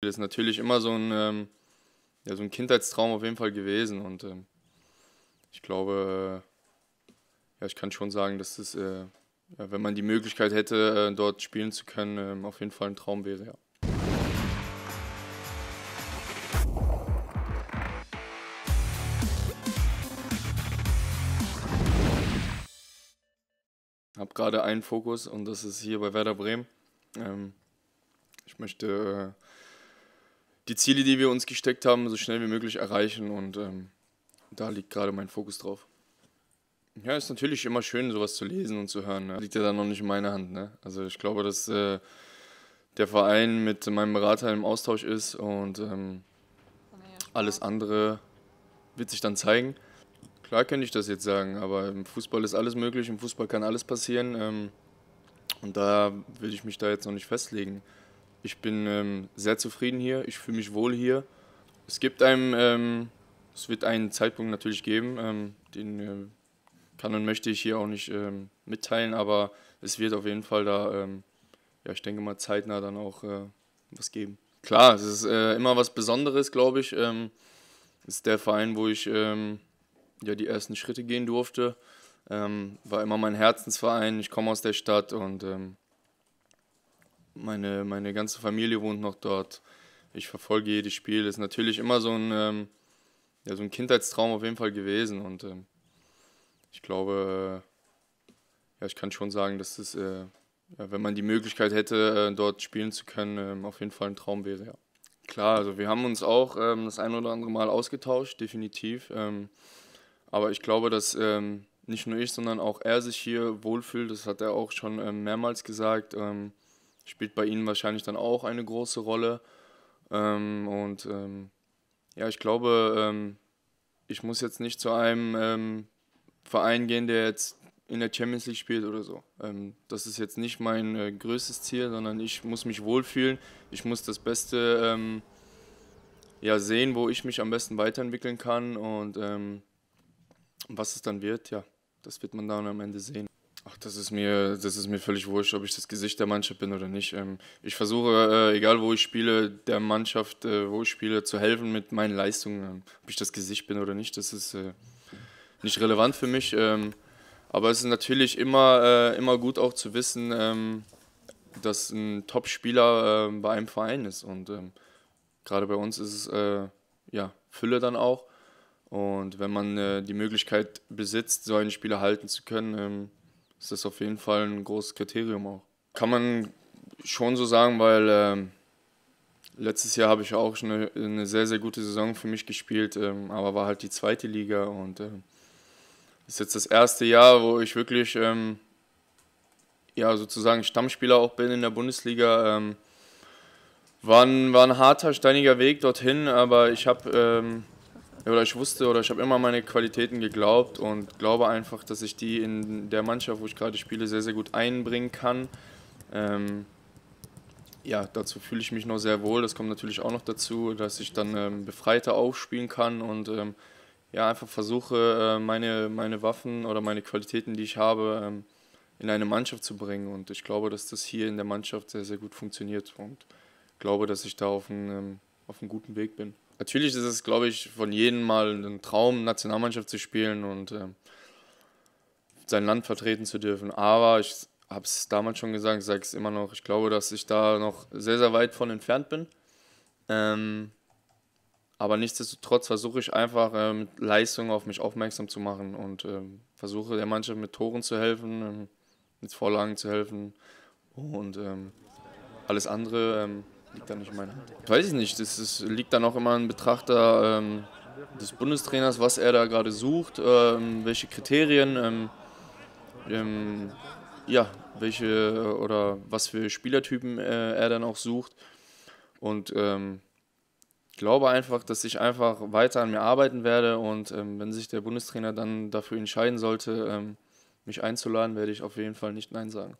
Das ist natürlich immer so ein, ähm, ja, so ein Kindheitstraum auf jeden Fall gewesen. Und ähm, ich glaube, äh, ja, ich kann schon sagen, dass das, äh, ja, wenn man die Möglichkeit hätte, äh, dort spielen zu können, ähm, auf jeden Fall ein Traum wäre, ja. habe gerade einen Fokus und das ist hier bei Werder Bremen. Ähm, ich möchte äh, die Ziele, die wir uns gesteckt haben, so schnell wie möglich erreichen und ähm, da liegt gerade mein Fokus drauf. Ja, ist natürlich immer schön, sowas zu lesen und zu hören. Ne? Liegt ja dann noch nicht in meiner Hand. Ne? Also ich glaube, dass äh, der Verein mit meinem Berater im Austausch ist und ähm, alles andere wird sich dann zeigen. Klar könnte ich das jetzt sagen, aber im Fußball ist alles möglich, im Fußball kann alles passieren. Ähm, und da würde ich mich da jetzt noch nicht festlegen. Ich bin ähm, sehr zufrieden hier, ich fühle mich wohl hier. Es gibt einem, ähm, es wird einen Zeitpunkt natürlich geben, ähm, den äh, kann und möchte ich hier auch nicht ähm, mitteilen, aber es wird auf jeden Fall da, ähm, ja, ich denke mal zeitnah dann auch äh, was geben. Klar, es ist äh, immer was Besonderes, glaube ich. Ähm, ist der Verein, wo ich ähm, ja, die ersten Schritte gehen durfte. war immer mein Herzensverein. Ich komme aus der Stadt und meine, meine ganze Familie wohnt noch dort. Ich verfolge jedes Spiel. Das ist natürlich immer so ein, ähm, ja, so ein Kindheitstraum auf jeden Fall gewesen. Und ähm, ich glaube, äh, ja, ich kann schon sagen, dass das, äh, ja, wenn man die Möglichkeit hätte, äh, dort spielen zu können, ähm, auf jeden Fall ein Traum wäre. Ja. Klar, also wir haben uns auch ähm, das ein oder andere Mal ausgetauscht, definitiv. Ähm, aber ich glaube, dass ähm, nicht nur ich, sondern auch er sich hier wohlfühlt. Das hat er auch schon mehrmals gesagt spielt bei ihnen wahrscheinlich dann auch eine große Rolle. Ähm, und ähm, ja, ich glaube, ähm, ich muss jetzt nicht zu einem ähm, Verein gehen, der jetzt in der Champions League spielt oder so. Ähm, das ist jetzt nicht mein äh, größtes Ziel, sondern ich muss mich wohlfühlen. Ich muss das Beste ja, sehen, wo ich mich am besten weiterentwickeln kann und was es dann wird, ja, das wird man dann am Ende sehen. Ach, das ist mir, das ist mir völlig wurscht, ob ich das Gesicht der Mannschaft bin oder nicht. Ähm, ich versuche, äh, egal wo ich spiele, der Mannschaft, äh, wo ich spiele, zu helfen mit meinen Leistungen. Ähm, ob ich das Gesicht bin oder nicht, das ist äh, nicht relevant für mich. Ähm, aber es ist natürlich immer, immer gut auch zu wissen, dass ein Top-Spieler bei einem Verein ist. Und gerade bei uns ist es ja, Fülle dann auch. Und wenn man die Möglichkeit besitzt, so einen Spieler halten zu können, ist das auf jeden Fall ein großes Kriterium auch. Kann man schon so sagen, weil ähm, letztes Jahr habe ich auch eine, eine sehr, sehr gute Saison für mich gespielt, ähm, aber war halt die zweite Liga und ähm, ist jetzt das erste Jahr, wo ich wirklich ähm, ja, sozusagen Stammspieler auch bin in der Bundesliga. Ähm, war, ein, war ein harter, steiniger Weg dorthin, aber ich habe ähm, oder ich wusste oder ich habe immer an meine Qualitäten geglaubt und glaube einfach, dass ich die in der Mannschaft, wo ich gerade spiele, sehr, sehr gut einbringen kann. Ähm, ja, dazu fühle ich mich noch sehr wohl. Das kommt natürlich auch noch dazu, dass ich dann ähm, befreiter aufspielen kann und ähm, ja, einfach versuche, äh, meine, meine Waffen oder meine Qualitäten, die ich habe, ähm, in eine Mannschaft zu bringen. Und ich glaube, dass das hier in der Mannschaft sehr, sehr gut funktioniert und glaube, dass ich da auf, ein, ähm, auf einem guten Weg bin natürlich ist es, glaube ich, von jedem mal ein Traum, Nationalmannschaft zu spielen und äh, sein Land vertreten zu dürfen. Aber ich habe es damals schon gesagt, ich sage es immer noch, ich glaube, dass ich da noch sehr, sehr weit von entfernt bin. Ähm, aber nichtsdestotrotz versuche ich einfach äh, mit Leistung auf mich aufmerksam zu machen und äh, versuche der Mannschaft mit Toren zu helfen, ähm, mit Vorlagen zu helfen und ähm, alles andere ähm, Liegt da nicht in meiner Hand. Weiß ich nicht. Das ist, liegt dann auch immer ein Betrachter ähm, des Bundestrainers, was er da gerade sucht, ähm, welche Kriterien, ähm, ähm ja, welche oder was für Spielertypen äh, er dann auch sucht. Und ich ähm, glaube einfach, dass ich einfach weiter an mir arbeiten werde und ähm, wenn sich der Bundestrainer dann dafür entscheiden sollte, mich einzuladen, werde ich auf jeden Fall nicht Nein sagen.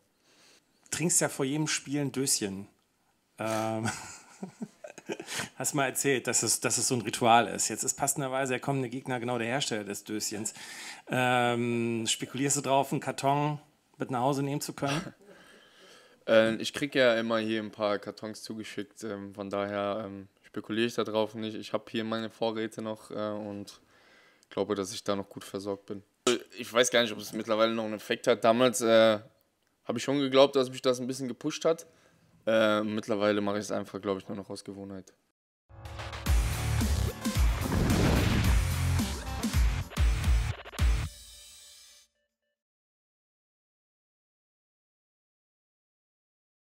Du trinkst ja vor jedem Spiel ein Döschen. Ähm, hast mal erzählt, dass es, dass es so ein Ritual ist. Jetzt ist passenderweise der kommende Gegner genau der Hersteller des Döschens. Ähm, spekulierst du drauf, einen Karton mit nach Hause nehmen zu können? Äh, ich kriege ja immer hier ein paar Kartons zugeschickt. Ähm, von daher ähm, spekuliere ich da drauf nicht. Ich habe hier meine Vorräte noch äh, und glaube, dass ich da noch gut versorgt bin. Ich weiß gar nicht, ob es mittlerweile noch einen Effekt hat. Damals äh, habe ich schon geglaubt, dass mich das ein bisschen gepusht hat. Äh, mittlerweile mache ich es einfach, glaube ich, nur noch aus Gewohnheit.